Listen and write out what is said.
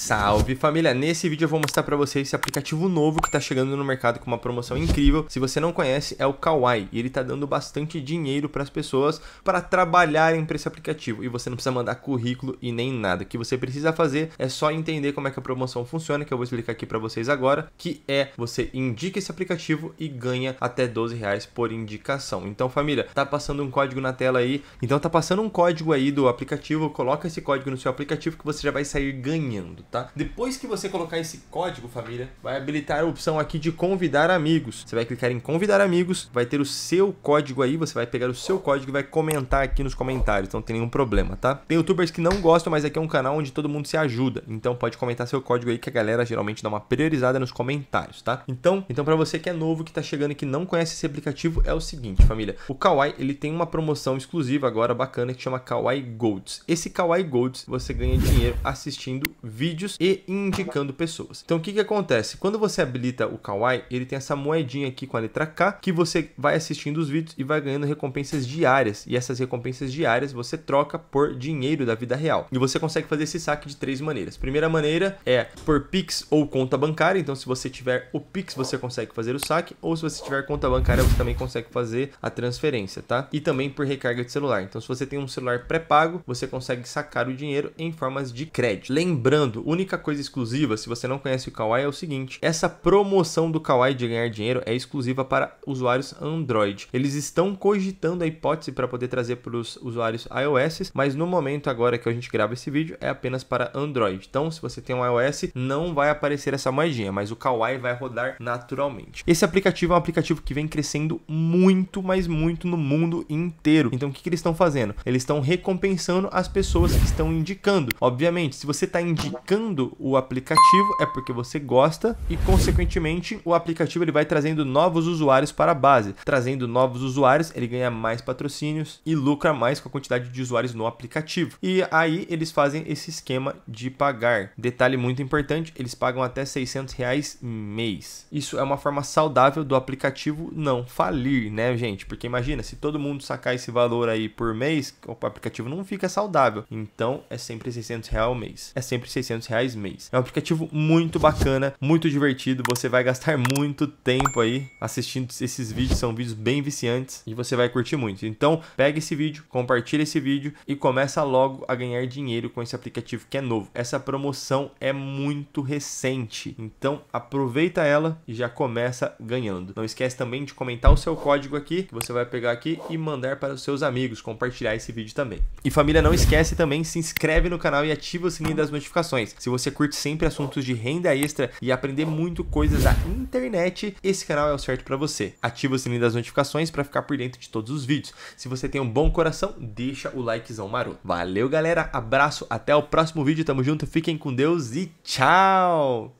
Salve família! Nesse vídeo eu vou mostrar para vocês esse aplicativo novo que está chegando no mercado com uma promoção incrível. Se você não conhece, é o Kawaii e ele está dando bastante dinheiro para as pessoas para trabalharem para esse aplicativo. E você não precisa mandar currículo e nem nada. O que você precisa fazer é só entender como é que a promoção funciona, que eu vou explicar aqui para vocês agora, que é você indica esse aplicativo e ganha até 12 reais por indicação. Então família, tá passando um código na tela aí. Então tá passando um código aí do aplicativo, coloca esse código no seu aplicativo que você já vai sair ganhando tá? Depois que você colocar esse código, família, vai habilitar a opção aqui de convidar amigos. Você vai clicar em convidar amigos, vai ter o seu código aí, você vai pegar o seu código e vai comentar aqui nos comentários, então não tem nenhum problema, tá? Tem youtubers que não gostam, mas aqui é um canal onde todo mundo se ajuda, então pode comentar seu código aí que a galera geralmente dá uma priorizada nos comentários, tá? Então, então para você que é novo, que tá chegando e que não conhece esse aplicativo, é o seguinte, família. O Kawaii, ele tem uma promoção exclusiva agora bacana que chama Kawaii Golds. Esse Kawaii Golds, você ganha dinheiro assistindo vídeos vídeos e indicando pessoas. Então o que, que acontece? Quando você habilita o Kawaii, ele tem essa moedinha aqui com a letra K que você vai assistindo os vídeos e vai ganhando recompensas diárias. E essas recompensas diárias você troca por dinheiro da vida real. E você consegue fazer esse saque de três maneiras. Primeira maneira é por Pix ou conta bancária. Então, se você tiver o Pix, você consegue fazer o saque. Ou se você tiver conta bancária, você também consegue fazer a transferência, tá? E também por recarga de celular. Então, se você tem um celular pré-pago, você consegue sacar o dinheiro em formas de crédito. Lembrando, única coisa exclusiva, se você não conhece o Kawaii, é o seguinte: essa promoção do Kawaii de ganhar dinheiro é exclusiva para usuários Android. Eles estão cogitando a hipótese para poder trazer para os usuários iOS, mas no momento agora que a gente grava esse vídeo é apenas para Android. Então, se você tem um iOS, não vai aparecer essa moedinha, mas o Kawaii vai rodar naturalmente. Esse aplicativo é um aplicativo que vem crescendo muito, mas muito no mundo inteiro. Então, o que, que eles estão fazendo? Eles estão recompensando as pessoas que estão indicando. Obviamente, se você está indicando indicando o aplicativo é porque você gosta e, consequentemente, o aplicativo ele vai trazendo novos usuários para a base. Trazendo novos usuários, ele ganha mais patrocínios e lucra mais com a quantidade de usuários no aplicativo. E aí eles fazem esse esquema de pagar. Detalhe muito importante, eles pagam até 600 reais mês. Isso é uma forma saudável do aplicativo não falir, né, gente? Porque imagina, se todo mundo sacar esse valor aí por mês, o aplicativo não fica saudável. Então, é sempre 600 reais mês. É sempre 600 reais mês. É um aplicativo muito bacana, muito divertido, você vai gastar muito tempo aí assistindo esses vídeos, são vídeos bem viciantes e você vai curtir muito. Então, pega esse vídeo, compartilha esse vídeo e começa logo a ganhar dinheiro com esse aplicativo que é novo. Essa promoção é muito recente, então aproveita ela e já começa ganhando. Não esquece também de comentar o seu código aqui, que você vai pegar aqui e mandar para os seus amigos, compartilhar esse vídeo também. E família, não esquece também, se inscreve no canal e ativa o sininho das notificações. Se você curte sempre assuntos de renda extra e aprender muito coisas da internet, esse canal é o certo para você. Ativa o sininho das notificações para ficar por dentro de todos os vídeos. Se você tem um bom coração, deixa o likezão maroto. Valeu, galera. Abraço, até o próximo vídeo. Tamo junto, fiquem com Deus e tchau!